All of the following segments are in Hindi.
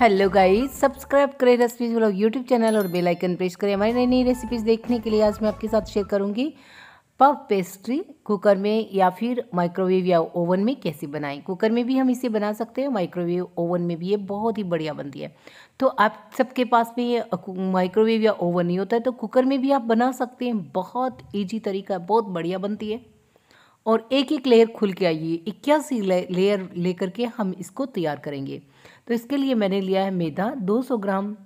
हेलो गाइस सब्सक्राइब करें रेसिपीज ब्लॉग यूट्यूब चैनल और बेल आइकन प्रेस करें हमारी नई नई रेसिपीज देखने के लिए आज मैं आपके साथ शेयर करूंगी पफ पेस्ट्री कुकर में या फिर माइक्रोवेव या ओवन में कैसे बनाएं कुकर में भी हम इसे बना सकते हैं माइक्रोवेव ओवन में भी ये बहुत ही बढ़िया बनती है तो आप सबके पास में ये माइक्रोवेव या ओवन नहीं होता है तो कुकर में भी आप बना सकते हैं बहुत ईजी तरीका बहुत बढ़िया बनती है और एक एक लेयर खुल के आइए इक्यासी लेयर लेकर के हम इसको तैयार करेंगे तो इसके लिए मैंने लिया है मैदा 200 ग्राम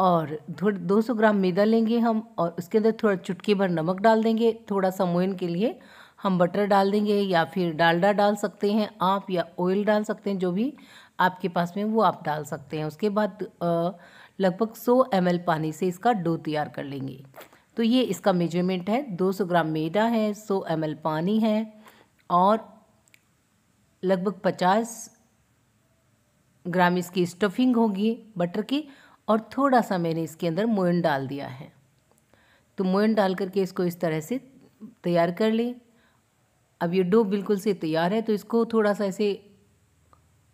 और थोड़ा 200 ग्राम मैदा लेंगे हम और उसके अंदर थोड़ा चुटकी भर नमक डाल देंगे थोड़ा सा मोइन के लिए हम बटर डाल देंगे या फिर डालडा डाल सकते हैं आप या ऑयल डाल सकते हैं जो भी आपके पास में वो आप डाल सकते हैं उसके बाद लगभग 100 एम पानी से इसका डो तैयार कर लेंगे तो ये इसका मेजरमेंट है 200 ग्राम मैदा है 100 एम पानी है और लगभग ग्राम इसकी स्टफिंग होगी बटर की और थोड़ा सा मैंने इसके अंदर मोयन डाल दिया है तो मोयन डाल करके इसको इस तरह से तैयार कर लें अब ये डो बिल्कुल से तैयार है तो इसको थोड़ा सा ऐसे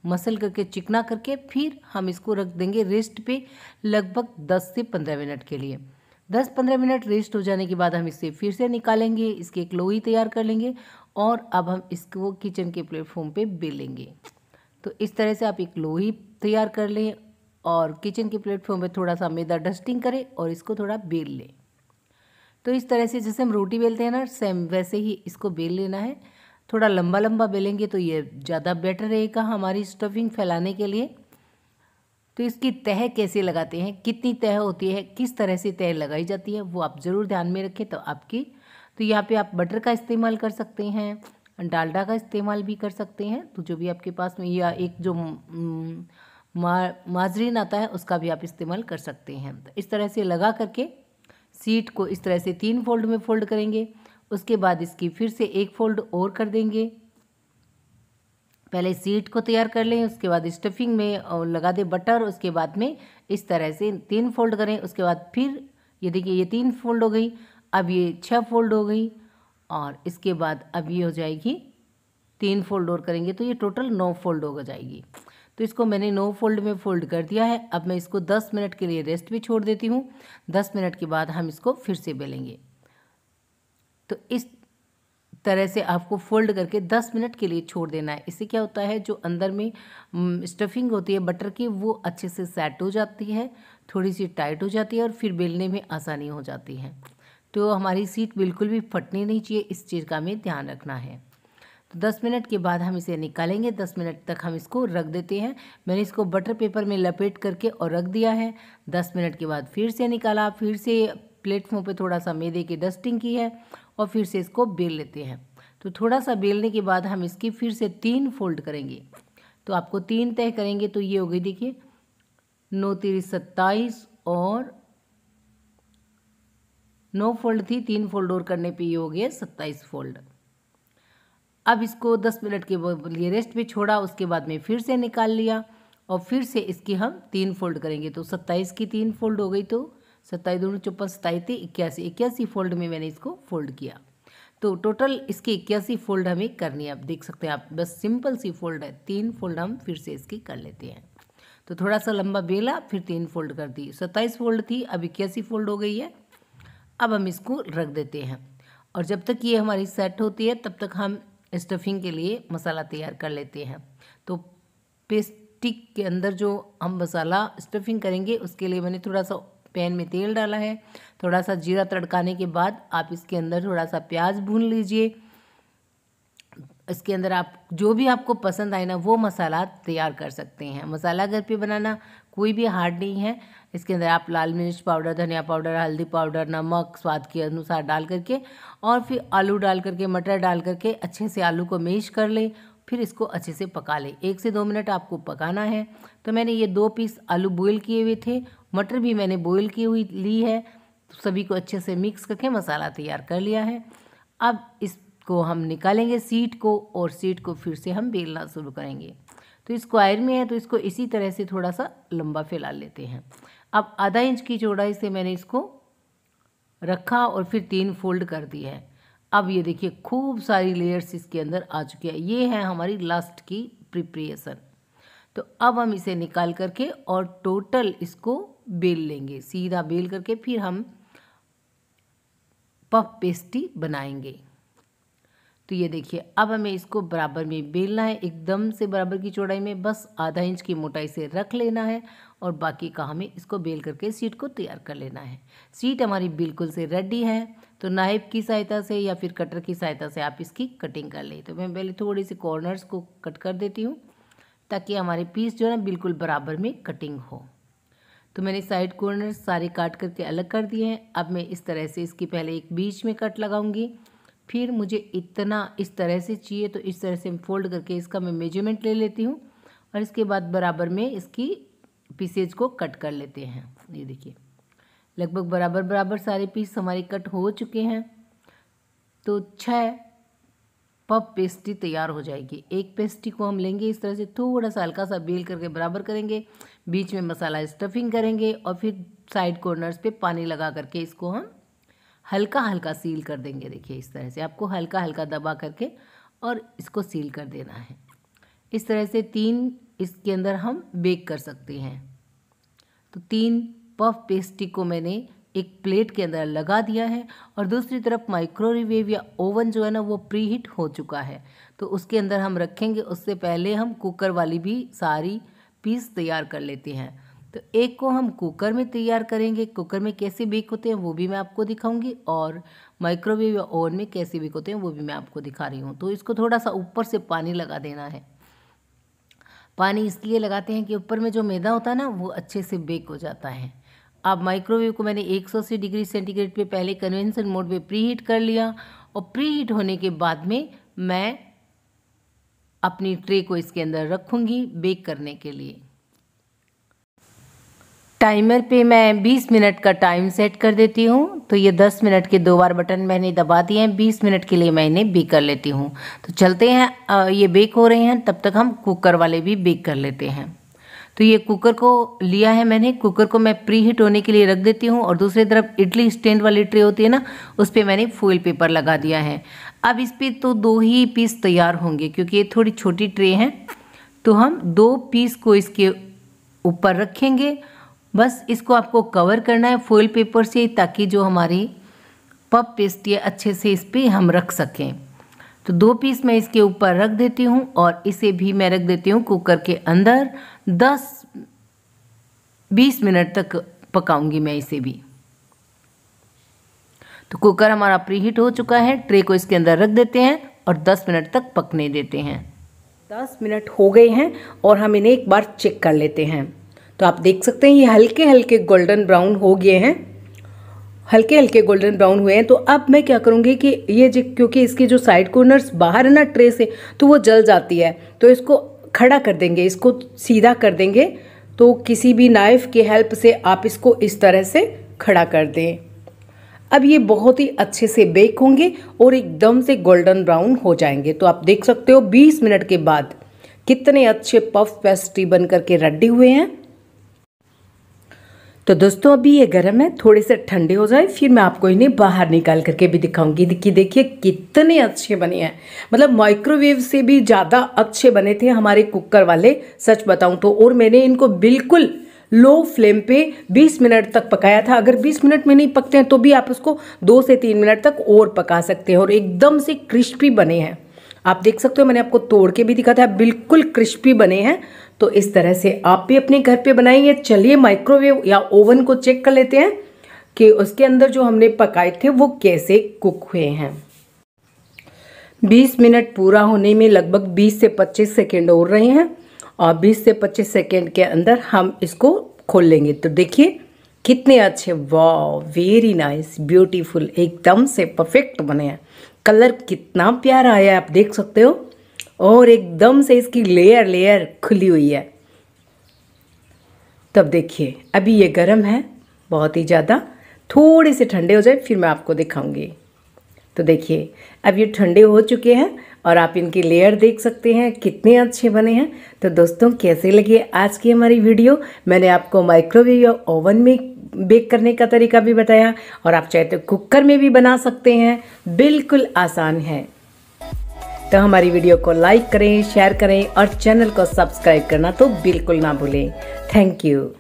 मसल करके चिकना करके फिर हम इसको रख देंगे रेस्ट पे लगभग दस से पंद्रह मिनट के लिए दस पंद्रह मिनट रेस्ट हो जाने के बाद हम इसे फिर से निकालेंगे इसके एक लोई तैयार कर लेंगे और अब हम इसको किचन के प्लेटफॉर्म पे बेलेंगे तो इस तरह से आप एक लोही तैयार कर लें और किचन के प्लेटफॉर्म में थोड़ा सा मैदा डस्टिंग करें और इसको थोड़ा बेल लें तो इस तरह से जैसे हम रोटी बेलते हैं ना सेम वैसे ही इसको बेल लेना है थोड़ा लंबा लंबा बेलेंगे तो ये ज़्यादा बेटर रहेगा हमारी स्टफिंग फैलाने के लिए तो इसकी तह कैसे लगाते हैं कितनी तह होती है किस तरह से तह लगाई जाती है वो आप ज़रूर ध्यान में रखें तो आपकी तो यहाँ पे आप बटर का इस्तेमाल कर सकते हैं डालडा का इस्तेमाल भी कर सकते हैं तो जो भी आपके पास में या एक जो मा, माजरीन आता है उसका भी आप इस्तेमाल कर सकते हैं तो इस तरह से लगा करके सीट को इस तरह से तीन फोल्ड में फ़ोल्ड करेंगे उसके बाद इसकी फिर से एक फोल्ड और कर देंगे पहले सीट को तैयार कर लें उसके बाद स्टफिंग में और लगा दें बटर उसके बाद में इस तरह से तीन फोल्ड करें उसके बाद फिर ये देखिए ये तीन फोल्ड हो गई अब ये छः फोल्ड हो गई और इसके बाद अब ये हो जाएगी तीन फोल्ड और करेंगे तो ये टोटल नौ फोल्ड हो जाएगी तो इसको मैंने नौ फोल्ड में फोल्ड कर दिया है अब मैं इसको दस मिनट के लिए रेस्ट भी छोड़ देती हूँ दस मिनट के बाद हम इसको फिर से बेलेंगे तो इस तरह से आपको फोल्ड करके दस मिनट के लिए छोड़ देना है इससे क्या होता है जो अंदर में स्टफिंग होती है बटर की वो अच्छे से सेट हो जाती है थोड़ी सी टाइट हो जाती है और फिर बेलने में आसानी हो जाती है तो हमारी सीट बिल्कुल भी फटनी नहीं चाहिए इस चीज़ का हमें ध्यान रखना है तो 10 मिनट के बाद हम इसे निकालेंगे 10 मिनट तक हम इसको रख देते हैं मैंने इसको बटर पेपर में लपेट करके और रख दिया है 10 मिनट के बाद फिर से निकाला फिर से प्लेटफॉर्म पे थोड़ा सा मैदे की डस्टिंग की है और फिर से इसको बेल लेते हैं तो थोड़ा सा बेलने के बाद हम इसकी फिर से तीन फोल्ड करेंगे तो आपको तीन तय करेंगे तो ये हो गई देखिए नौ तीस सत्ताईस और नौ फोल्ड थी तीन फोल्ड और करने पे ये हो गया सत्ताईस फोल्ड अब इसको दस मिनट के लिए रेस्ट पे छोड़ा उसके बाद में फिर से निकाल लिया और फिर से इसकी हम तीन फोल्ड करेंगे तो सत्ताईस की तीन फोल्ड हो गई तो सत्ताईस दोनों चौपन सत्ताईस थी इक्यासी इक्यासी फोल्ड में मैंने इसको फोल्ड किया तो टोटल इसकी इक्यासी फोल्ड हमें करनी है आप देख सकते हैं आप बस सिंपल सी फोल्ड है तीन फोल्ड हम फिर से इसकी कर लेते हैं तो थोड़ा सा लंबा बेला फिर तीन फोल्ड कर दी सत्ताईस फोल्ड थी अब इक्यासी फोल्ड हो गई है अब हम इसको रख देते हैं और जब तक ये हमारी सेट होती है तब तक हम स्टफिंग के लिए मसाला तैयार कर लेते हैं तो पेस्टिक के अंदर जो हम मसाला स्टफिंग करेंगे उसके लिए मैंने थोड़ा सा पैन में तेल डाला है थोड़ा सा जीरा तड़काने के बाद आप इसके अंदर थोड़ा सा प्याज भून लीजिए इसके अंदर आप जो भी आपको पसंद आए ना वो मसाला तैयार कर सकते हैं मसाला घर पे बनाना कोई भी हार्ड नहीं है इसके अंदर आप लाल मिर्च पाउडर धनिया पाउडर हल्दी पाउडर नमक स्वाद के अनुसार डाल करके और फिर आलू डाल करके मटर डाल करके अच्छे से आलू को मेश कर लें फिर इसको अच्छे से पका लें एक से दो मिनट आपको पकाना है तो मैंने ये दो पीस आलू बॉयल किए हुए थे मटर भी मैंने बॉयल की हुई ली है तो सभी को अच्छे से मिक्स करके मसाला तैयार कर लिया है अब इस इसको हम निकालेंगे सीट को और सीट को फिर से हम बेलना शुरू करेंगे तो स्क्वायर में है तो इसको इसी तरह से थोड़ा सा लंबा फैला लेते हैं अब आधा इंच की चौड़ाई से मैंने इसको रखा और फिर तीन फोल्ड कर दी है अब ये देखिए खूब सारी लेयर्स इसके अंदर आ चुके हैं ये है हमारी लास्ट की प्रिपरेशन तो अब हम इसे निकाल करके और टोटल इसको बेल लेंगे सीधा बेल करके फिर हम पफ पेस्टी बनाएंगे तो ये देखिए अब हमें इसको बराबर में बेलना है एकदम से बराबर की चौड़ाई में बस आधा इंच की मोटाई से रख लेना है और बाकी का हमें इसको बेल करके सीट को तैयार कर लेना है सीट हमारी बिल्कुल से रेडी है तो नाइफ की सहायता से या फिर कटर की सहायता से आप इसकी कटिंग कर लें तो मैं पहले थोड़ी सी कॉर्नर्स को कट कर देती हूँ ताकि हमारे पीस जो है ना बिल्कुल बराबर में कटिंग हो तो मैंने साइड कॉर्नर सारे काट करके अलग कर दिए हैं अब मैं इस तरह से इसकी पहले एक बीच में कट लगाऊंगी फिर मुझे इतना इस तरह से चाहिए तो इस तरह से फोल्ड करके इसका मैं मेजरमेंट ले लेती हूँ और इसके बाद बराबर में इसकी पीसेज को कट कर लेते हैं ये देखिए लगभग बराबर बराबर सारे पीस हमारे कट हो चुके हैं तो छः पप पेस्ट्री तैयार हो जाएगी एक पेस्ट्री को हम लेंगे इस तरह से थोड़ा सा हल्का सा बेल करके बराबर करेंगे बीच में मसाला स्टफिंग करेंगे और फिर साइड कॉर्नर्स पे पानी लगा करके इसको हम हल्का हल्का सील कर देंगे देखिए इस तरह से आपको हल्का हल्का दबा करके और इसको सील कर देना है इस तरह से तीन इसके अंदर हम बेक कर सकते हैं तो तीन पफ पेस्टी को मैंने एक प्लेट के अंदर लगा दिया है और दूसरी तरफ माइक्रोवेव या ओवन जो है ना वो प्री हीट हो चुका है तो उसके अंदर हम रखेंगे उससे पहले हम कुकर वाली भी सारी पीस तैयार कर लेते हैं तो एक को हम कुकर में तैयार करेंगे कुकर में कैसे बेक होते हैं वो भी मैं आपको दिखाऊंगी और माइक्रोवेव या ओवन में कैसे बेक होते हैं वो भी मैं आपको दिखा रही हूँ तो इसको थोड़ा सा ऊपर से पानी लगा देना है पानी इसलिए लगाते हैं कि ऊपर में जो मैदा होता है ना वो अच्छे से बेक हो जाता है अब माइक्रोवेव को मैंने एक डिग्री सेंटीग्रेड पर पहले कन्वेंसन मोड में प्री हीट कर लिया और प्री हीट होने के बाद में मैं अपनी ट्रे को इसके अंदर रखूँगी बेक करने के लिए टाइमर पे मैं 20 मिनट का टाइम सेट कर देती हूँ तो ये 10 मिनट के दो बार बटन मैंने दबा दिए हैं 20 मिनट के लिए मैं इन्हें बेक कर लेती हूँ तो चलते हैं ये बेक हो रहे हैं तब तक हम कुकर वाले भी बेक कर लेते हैं तो ये कुकर को लिया है मैंने कुकर को मैं प्री हीट होने के लिए रख देती हूँ और दूसरी तरफ इडली स्टैंड वाली ट्रे होती है ना उस पर मैंने फोइल पेपर लगा दिया है अब इस पर तो दो ही पीस तैयार होंगे क्योंकि ये थोड़ी छोटी ट्रे हैं तो हम दो पीस को इसके ऊपर रखेंगे बस इसको आपको कवर करना है फॉइल पेपर से ताकि जो हमारी पप पेस्ट ये अच्छे से इस पर हम रख सकें तो दो पीस मैं इसके ऊपर रख देती हूँ और इसे भी मैं रख देती हूँ कुकर के अंदर दस बीस मिनट तक पकाऊंगी मैं इसे भी तो कुकर हमारा प्रीहीट हो चुका है ट्रे को इसके अंदर रख देते हैं और 10 मिनट तक पकने देते हैं 10 मिनट हो गए हैं और हम इन्हें एक बार चेक कर लेते हैं तो आप देख सकते हैं ये हल्के हल्के गोल्डन ब्राउन हो गए हैं हल्के हल्के गोल्डन ब्राउन हुए हैं तो अब मैं क्या करूँगी कि ये जो क्योंकि इसकी जो साइड कॉर्नर्स बाहर है ना ट्रे से तो वो जल जाती है तो इसको खड़ा कर देंगे इसको सीधा कर देंगे तो किसी भी नाइफ़ की हेल्प से आप इसको इस तरह से खड़ा कर दें अब ये बहुत ही अच्छे से बेक होंगे और एकदम से गोल्डन ब्राउन हो जाएंगे तो आप देख सकते हो 20 मिनट के बाद कितने अच्छे पफ पेस्ट्री बन करके रेडी हुए हैं तो दोस्तों अभी ये गर्म है थोड़े से ठंडे हो जाए फिर मैं आपको इन्हें बाहर निकाल करके भी दिखाऊंगी कि देखिए कितने अच्छे बने हैं मतलब माइक्रोवेव से भी ज़्यादा अच्छे बने थे हमारे कुकर वाले सच बताऊं तो और मैंने इनको बिल्कुल लो फ्लेम पे 20 मिनट तक पकाया था अगर 20 मिनट में नहीं पकते हैं तो भी आप उसको दो से तीन मिनट तक और पका सकते हैं और एकदम से क्रिस्पी बने हैं आप देख सकते हो मैंने आपको तोड़ के भी दिखा था बिल्कुल क्रिस्पी बने हैं तो इस तरह से आप भी अपने घर पे बनाइए चलिए माइक्रोवेव या ओवन को चेक कर लेते हैं कि उसके अंदर जो हमने पकाए थे वो कैसे कुक हुए हैं 20 मिनट पूरा होने में लगभग 20 से 25 सेकेंड और रहे हैं और 20 से 25 सेकेंड के अंदर हम इसको खोल लेंगे तो देखिए कितने अच्छे वाह वेरी नाइस ब्यूटीफुल एकदम से परफेक्ट बने हैं कलर कितना प्यारा आया आप देख सकते हो और एकदम से इसकी लेयर लेयर खुली हुई है तब देखिए अभी ये गर्म है बहुत ही ज़्यादा थोड़े से ठंडे हो जाए फिर मैं आपको दिखाऊंगी तो देखिए अब ये ठंडे हो चुके हैं और आप इनकी लेयर देख सकते हैं कितने अच्छे बने हैं तो दोस्तों कैसे लगे आज की हमारी वीडियो मैंने आपको माइक्रोवेव या ओवन में बेक करने का तरीका भी बताया और आप चाहे तो कुकर में भी बना सकते हैं बिल्कुल आसान है तो हमारी वीडियो को लाइक करें शेयर करें और चैनल को सब्सक्राइब करना तो बिल्कुल ना भूलें थैंक यू